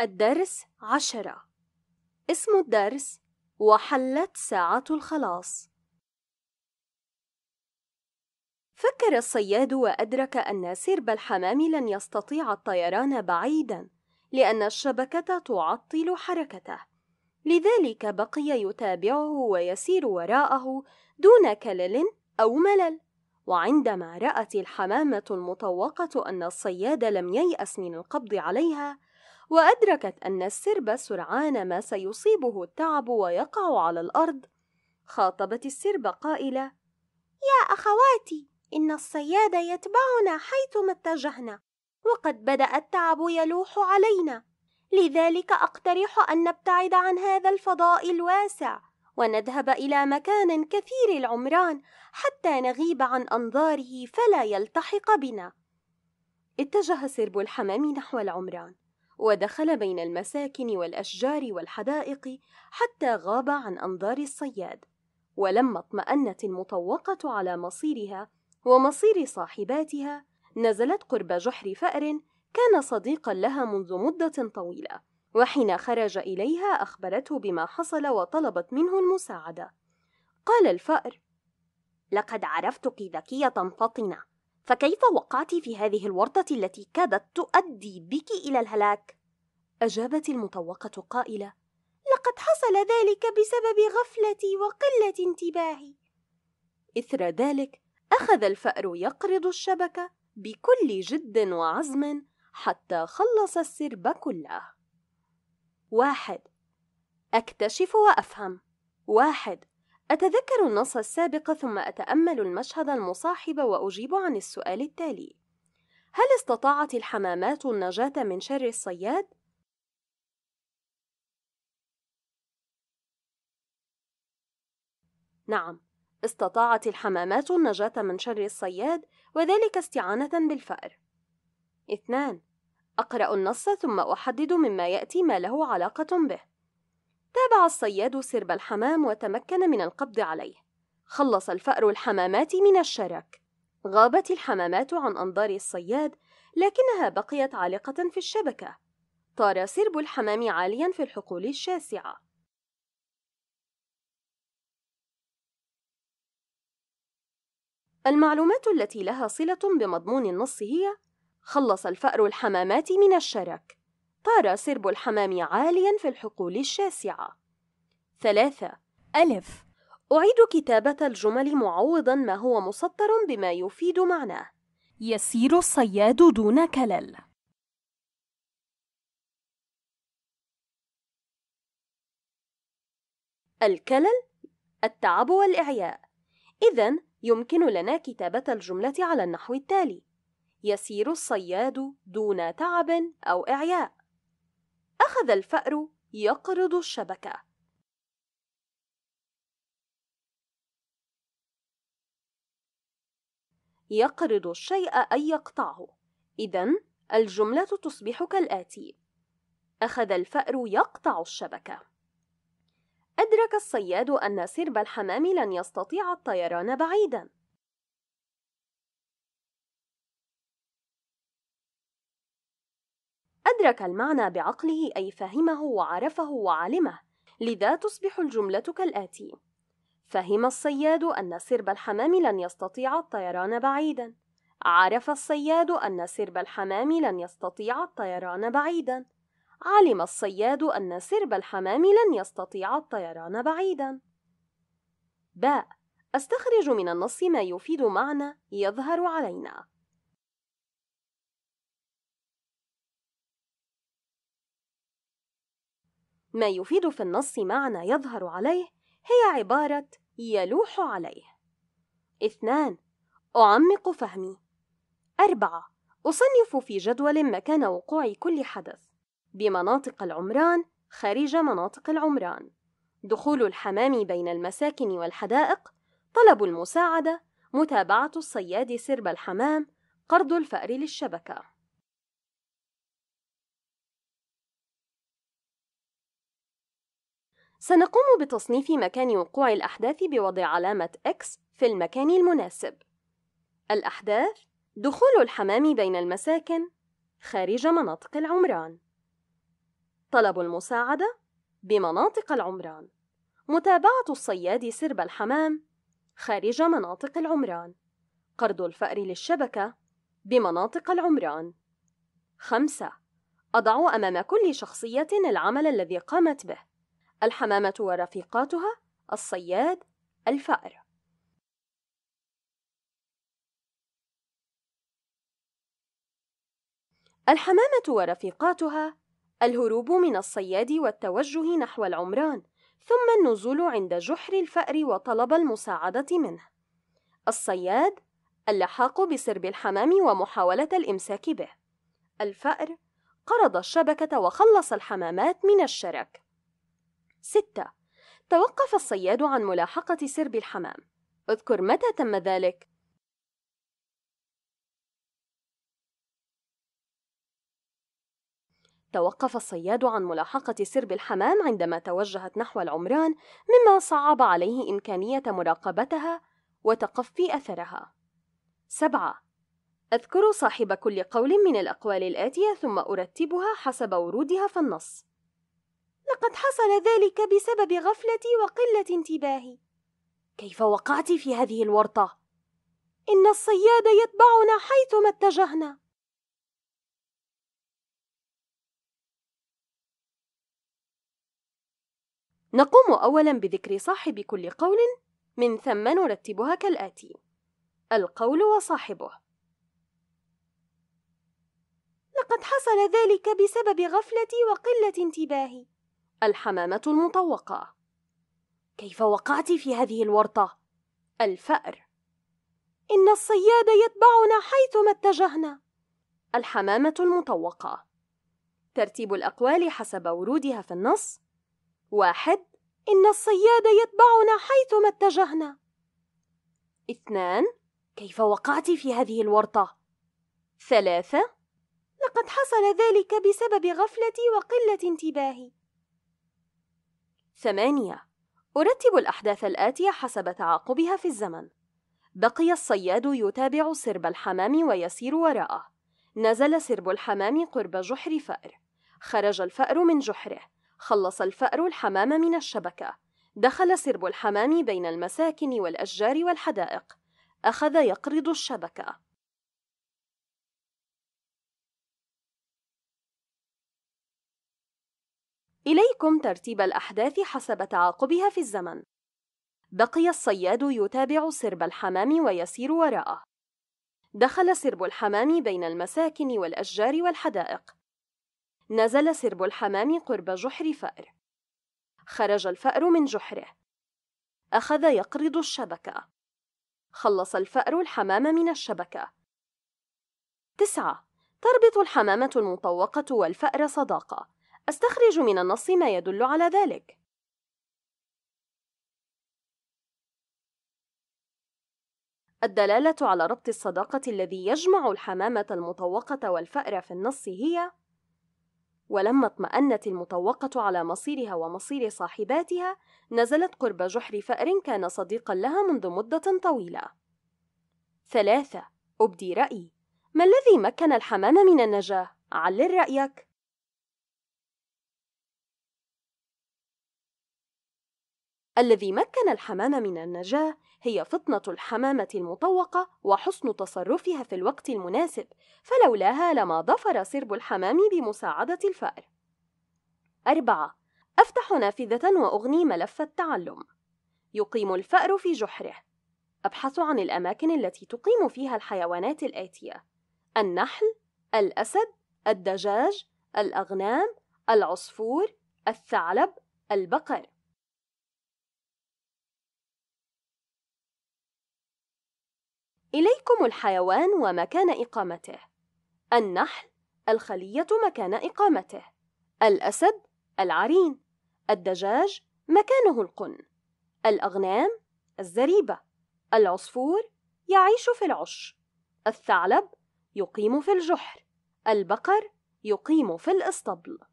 الدرس عشرة اسم الدرس وحلت ساعة الخلاص فكر الصياد وأدرك أن سرب الحمام لن يستطيع الطيران بعيدا لأن الشبكة تعطل حركته لذلك بقي يتابعه ويسير وراءه دون كلل أو ملل وعندما رأت الحمامة المطوقة أن الصياد لم ييأس من القبض عليها وأدركت أن السرب سرعان ما سيصيبه التعب ويقع على الأرض خاطبت السرب قائلة يا أخواتي إن الصياد يتبعنا حيثما اتجهنا وقد بدأ التعب يلوح علينا لذلك أقترح أن نبتعد عن هذا الفضاء الواسع ونذهب إلى مكان كثير العمران حتى نغيب عن أنظاره فلا يلتحق بنا اتجه سرب الحمام نحو العمران ودخل بين المساكن والأشجار والحدائق حتى غاب عن أنظار الصياد ولما اطمأنت المطوقة على مصيرها ومصير صاحباتها نزلت قرب جحر فأر كان صديقا لها منذ مدة طويلة وحين خرج إليها أخبرته بما حصل وطلبت منه المساعدة قال الفأر لقد عرفتك ذكية فطنة فكيف وقعت في هذه الورطة التي كادت تؤدي بك إلى الهلاك؟ أجابت المطوقة قائلة: لقد حصل ذلك بسبب غفلتي وقلة انتباهي. إثر ذلك، أخذ الفأر يقرض الشبكة بكل جد وعزم حتى خلص السرب كله. واحد: أكتشف وأفهم. واحد: أتذكر النص السابق ثم أتأمل المشهد المصاحب وأجيب عن السؤال التالي: هل استطاعت الحمامات النجاة من شر الصياد؟ نعم، استطاعت الحمامات النجاة من شر الصياد وذلك استعانة بالفأر. اثنان: أقرأ النص ثم أحدد مما يأتي ما له علاقة به. تابع الصياد سرب الحمام وتمكن من القبض عليه خلص الفأر الحمامات من الشرك غابت الحمامات عن أنظار الصياد لكنها بقيت عالقة في الشبكة طار سرب الحمام عاليا في الحقول الشاسعة المعلومات التي لها صلة بمضمون النص هي خلص الفأر الحمامات من الشرك طار سرب الحمام عاليا في الحقول الشاسعة ثلاثة ألف أعيد كتابة الجمل معوضا ما هو مسطر بما يفيد معناه يسير الصياد دون كلل الكلل التعب والإعياء إذا يمكن لنا كتابة الجملة على النحو التالي يسير الصياد دون تعب أو إعياء أخذ الفأر يقرض الشبكة يقرض الشيء أي يقطعه إذا الجملة تصبح كالآتي أخذ الفأر يقطع الشبكة أدرك الصياد أن سرب الحمام لن يستطيع الطيران بعيداً أدرك المعنى بعقله أي فهمه وعرفه وعلمه لذا تصبح الجملة كالآتي فهم الصياد أن سرب الحمام لن يستطيع الطيران بعيدا عرف الصياد أن سرب الحمام لن يستطيع الطيران بعيدا علم الصياد أن سرب الحمام لن يستطيع الطيران بعيدا باء أستخرج من النص ما يفيد معنى يظهر علينا ما يفيد في النص معنى يظهر عليه هي عبارة يلوح عليه اثنان أعمق فهمي أربعة أصنف في جدول مكان وقوع كل حدث بمناطق العمران خارج مناطق العمران دخول الحمام بين المساكن والحدائق طلب المساعدة متابعة الصياد سرب الحمام قرض الفأر للشبكة سنقوم بتصنيف مكان وقوع الأحداث بوضع علامة X في المكان المناسب. الأحداث: دخول الحمام بين المساكن خارج مناطق العمران. طلب المساعدة بمناطق العمران. متابعة الصياد سرب الحمام خارج مناطق العمران. قرض الفأر للشبكة بمناطق العمران. خمسة: أضع أمام كل شخصية العمل الذي قامت به. الحمامة ورفيقاتها الصياد الفأر الحمامة ورفيقاتها الهروب من الصياد والتوجه نحو العمران ثم النزول عند جحر الفأر وطلب المساعدة منه الصياد اللحاق بسرب الحمام ومحاولة الإمساك به الفأر قرض الشبكة وخلص الحمامات من الشرك ستة توقف الصياد عن ملاحقة سرب الحمام اذكر متى تم ذلك توقف الصياد عن ملاحقة سرب الحمام عندما توجهت نحو العمران مما صعب عليه إمكانية مراقبتها وتقفي أثرها سبعة أذكر صاحب كل قول من الأقوال الآتية ثم أرتبها حسب ورودها في النص لقد حصل ذلك بسبب غفلتي وقلة انتباهي كيف وقعت في هذه الورطة؟ إن الصياد يتبعنا حيثما اتجهنا نقوم أولا بذكر صاحب كل قول من ثم نرتبها كالآتي القول وصاحبه لقد حصل ذلك بسبب غفلتي وقلة انتباهي الحمامة المطوقة كيف وقعت في هذه الورطة؟ الفأر إن الصياد يتبعنا حيثما اتجهنا الحمامة المطوقة ترتيب الأقوال حسب ورودها في النص واحد إن الصياد يتبعنا حيثما اتجهنا اثنان كيف وقعت في هذه الورطة؟ ثلاثة لقد حصل ذلك بسبب غفلتي وقلة انتباهي ثمانية أرتب الأحداث الآتية حسب تعاقبها في الزمن بقي الصياد يتابع سرب الحمام ويسير وراءه نزل سرب الحمام قرب جحر فأر خرج الفأر من جحره خلص الفأر الحمام من الشبكة دخل سرب الحمام بين المساكن والأشجار والحدائق أخذ يقرض الشبكة إليكم ترتيب الأحداث حسب تعاقبها في الزمن بقي الصياد يتابع سرب الحمام ويسير وراءه دخل سرب الحمام بين المساكن والأشجار والحدائق نزل سرب الحمام قرب جحر فأر خرج الفأر من جحره أخذ يقرض الشبكة خلص الفأر الحمام من الشبكة تسعة تربط الحمامة المطوقة والفأر صداقة أستخرج من النص ما يدل على ذلك الدلالة على ربط الصداقة الذي يجمع الحمامة المطوقة والفأر في النص هي ولما اطمأنت المطوقة على مصيرها ومصير صاحباتها نزلت قرب جحر فأر كان صديقا لها منذ مدة طويلة ثلاثة أبدي رأيي ما الذي مكن الحمام من النجاة؟ علل رأيك الذي مكن الحمام من النجاة هي فطنة الحمامة المطوقة وحسن تصرفها في الوقت المناسب فلولاها لما ظفر سرب الحمام بمساعدة الفأر أربعة أفتح نافذة وأغني ملف التعلم يقيم الفأر في جحره أبحث عن الأماكن التي تقيم فيها الحيوانات الآتية النحل الأسد الدجاج الأغنام العصفور الثعلب البقر إليكم الحيوان ومكان إقامته النحل الخلية مكان إقامته الأسد العرين الدجاج مكانه القن الأغنام الزريبة العصفور يعيش في العش الثعلب يقيم في الجحر البقر يقيم في الاسطبل